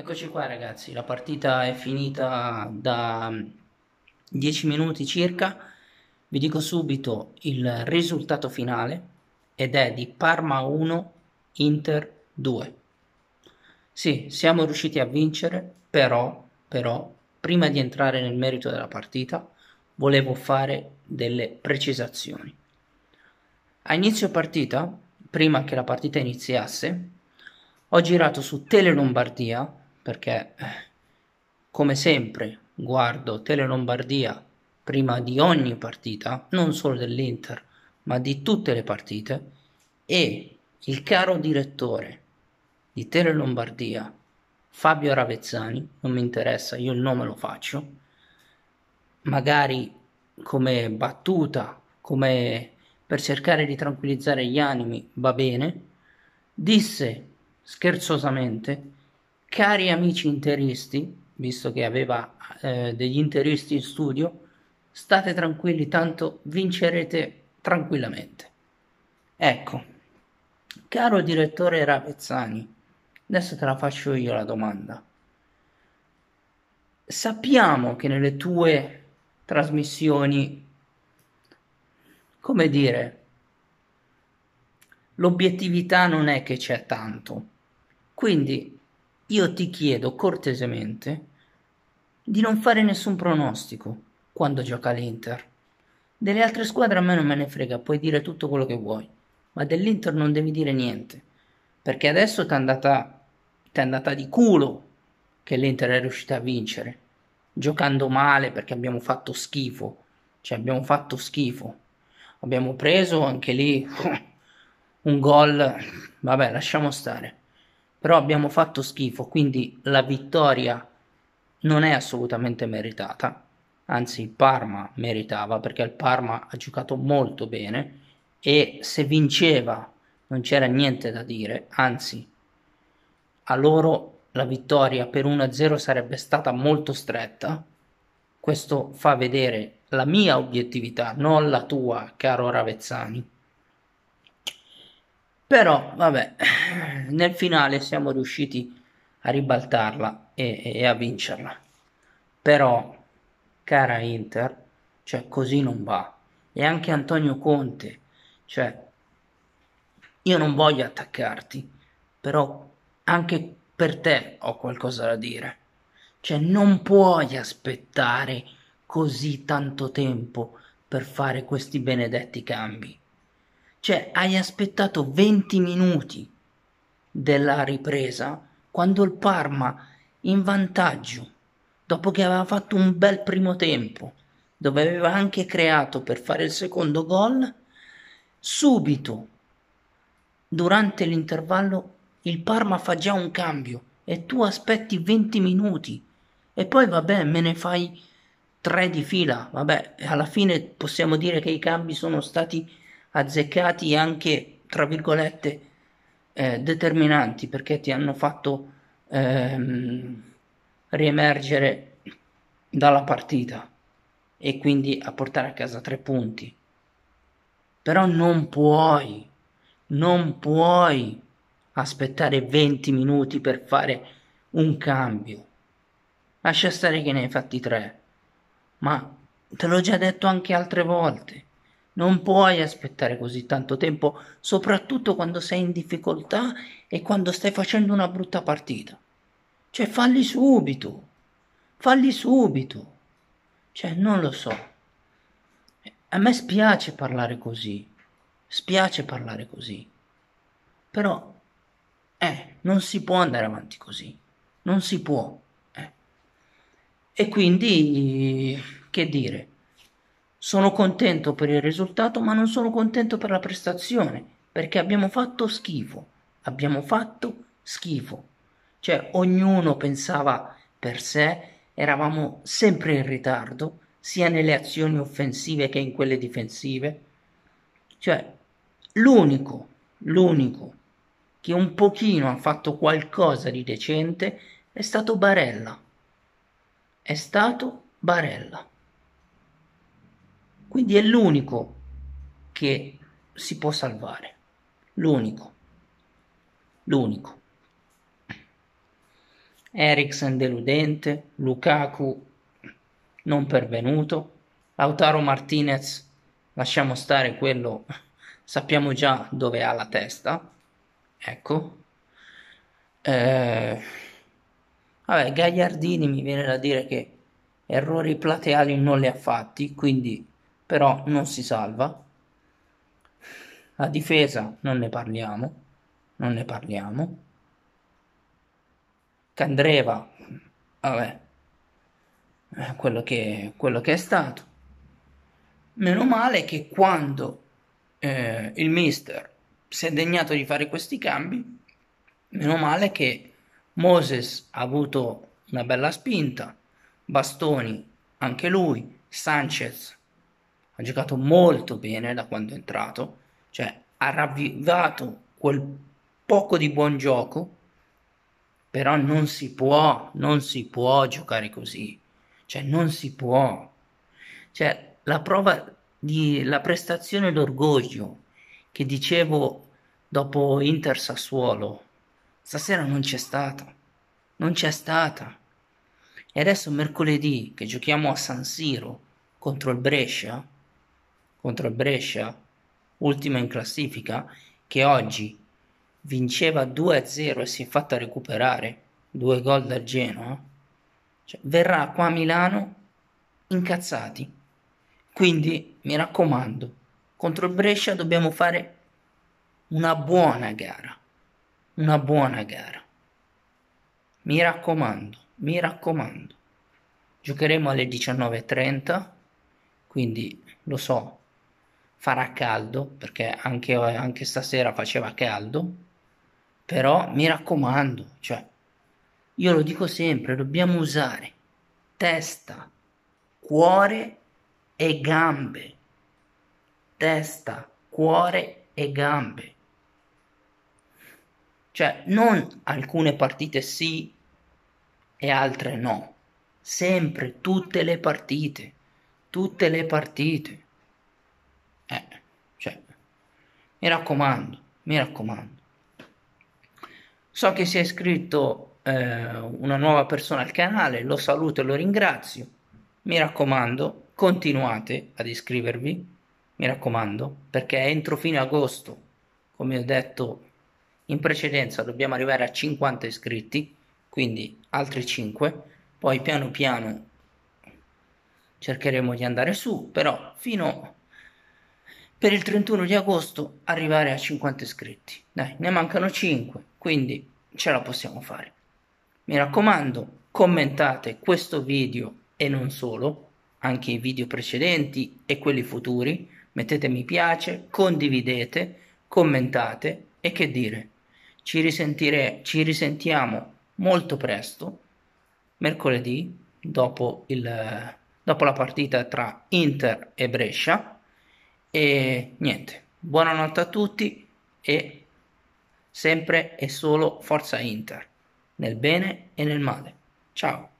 Eccoci qua ragazzi, la partita è finita da 10 mm, minuti circa, vi dico subito il risultato finale ed è di Parma 1 Inter 2. Sì, siamo riusciti a vincere, però, però, prima di entrare nel merito della partita, volevo fare delle precisazioni. A inizio partita, prima che la partita iniziasse, ho girato su Tele perché come sempre guardo Tele Lombardia prima di ogni partita, non solo dell'Inter, ma di tutte le partite e il caro direttore di Tele Lombardia, Fabio Ravezzani, non mi interessa, io il nome lo faccio, magari come battuta, come per cercare di tranquillizzare gli animi, va bene, disse scherzosamente Cari amici interisti, visto che aveva eh, degli interisti in studio, state tranquilli, tanto vincerete tranquillamente. Ecco, caro direttore Rapezzani, adesso te la faccio io la domanda. Sappiamo che nelle tue trasmissioni, come dire, l'obiettività non è che c'è tanto. Quindi io ti chiedo cortesemente di non fare nessun pronostico quando gioca l'Inter. Delle altre squadre a me non me ne frega, puoi dire tutto quello che vuoi, ma dell'Inter non devi dire niente, perché adesso ti è andata, andata di culo che l'Inter è riuscita a vincere, giocando male perché abbiamo fatto schifo, cioè abbiamo fatto schifo. Abbiamo preso anche lì un gol, vabbè lasciamo stare però abbiamo fatto schifo, quindi la vittoria non è assolutamente meritata, anzi il Parma meritava perché il Parma ha giocato molto bene e se vinceva non c'era niente da dire, anzi a loro la vittoria per 1-0 sarebbe stata molto stretta, questo fa vedere la mia obiettività, non la tua, caro Ravezzani. Però, vabbè, nel finale siamo riusciti a ribaltarla e, e a vincerla. Però, cara Inter, cioè così non va. E anche Antonio Conte, cioè, io non voglio attaccarti, però anche per te ho qualcosa da dire. Cioè, non puoi aspettare così tanto tempo per fare questi benedetti cambi. Cioè, hai aspettato 20 minuti della ripresa quando il Parma in vantaggio, dopo che aveva fatto un bel primo tempo, dove aveva anche creato per fare il secondo gol, subito durante l'intervallo il Parma fa già un cambio e tu aspetti 20 minuti e poi vabbè me ne fai tre di fila, vabbè alla fine possiamo dire che i cambi sono stati azzeccati e anche, tra virgolette, eh, determinanti perché ti hanno fatto ehm, riemergere dalla partita e quindi a portare a casa tre punti. Però non puoi, non puoi aspettare 20 minuti per fare un cambio. Lascia stare che ne hai fatti tre, ma te l'ho già detto anche altre volte. Non puoi aspettare così tanto tempo, soprattutto quando sei in difficoltà e quando stai facendo una brutta partita. Cioè, falli subito. Falli subito. Cioè, non lo so. A me spiace parlare così. Spiace parlare così. Però, eh, non si può andare avanti così. Non si può. Eh. E quindi, che dire? Sono contento per il risultato, ma non sono contento per la prestazione, perché abbiamo fatto schifo. Abbiamo fatto schifo. Cioè, ognuno pensava per sé, eravamo sempre in ritardo, sia nelle azioni offensive che in quelle difensive. Cioè, l'unico, l'unico che un pochino ha fatto qualcosa di decente è stato Barella. È stato Barella. Quindi è l'unico che si può salvare. L'unico. L'unico. Eriksen deludente, Lukaku non pervenuto, Lautaro Martinez lasciamo stare quello, sappiamo già dove ha la testa, ecco. Eh, vabbè, Gagliardini mi viene da dire che errori plateali non li ha fatti, quindi però non si salva. La difesa non ne parliamo, non ne parliamo. Candreva, vabbè, quello che, quello che è stato. Meno male che quando eh, il mister si è degnato di fare questi cambi, meno male che Moses ha avuto una bella spinta, Bastoni anche lui, Sanchez ha giocato molto bene da quando è entrato, cioè ha ravvivato quel poco di buon gioco, però non si può, non si può giocare così, cioè non si può. Cioè la prova di la prestazione d'orgoglio che dicevo dopo Inter Sassuolo, stasera non c'è stata, non c'è stata. E adesso mercoledì che giochiamo a San Siro contro il Brescia, contro il Brescia, ultima in classifica, che oggi vinceva 2-0 e si è fatta recuperare due gol da Genoa, cioè, verrà qua a Milano incazzati. Quindi mi raccomando, contro il Brescia dobbiamo fare una buona gara, una buona gara. Mi raccomando, mi raccomando. Giocheremo alle 19.30, quindi lo so, farà caldo perché anche, anche stasera faceva caldo, però mi raccomando, cioè, io lo dico sempre, dobbiamo usare testa, cuore e gambe. Testa, cuore e gambe. Cioè, non alcune partite sì e altre no. Sempre tutte le partite. Tutte le partite. Eh, cioè, mi raccomando, mi raccomando. So che si è iscritto eh, una nuova persona al canale, lo saluto e lo ringrazio. Mi raccomando, continuate ad iscrivervi, mi raccomando, perché entro fine agosto, come ho detto in precedenza, dobbiamo arrivare a 50 iscritti, quindi altri 5, poi piano piano cercheremo di andare su, però fino a per il 31 di agosto arrivare a 50 iscritti. Dai, ne mancano 5, quindi ce la possiamo fare. Mi raccomando, commentate questo video e non solo, anche i video precedenti e quelli futuri, mettete mi piace, condividete, commentate e che dire. Ci, risentire, ci risentiamo molto presto, mercoledì, dopo, il, dopo la partita tra Inter e Brescia e niente, buonanotte a tutti e sempre e solo Forza Inter, nel bene e nel male. Ciao!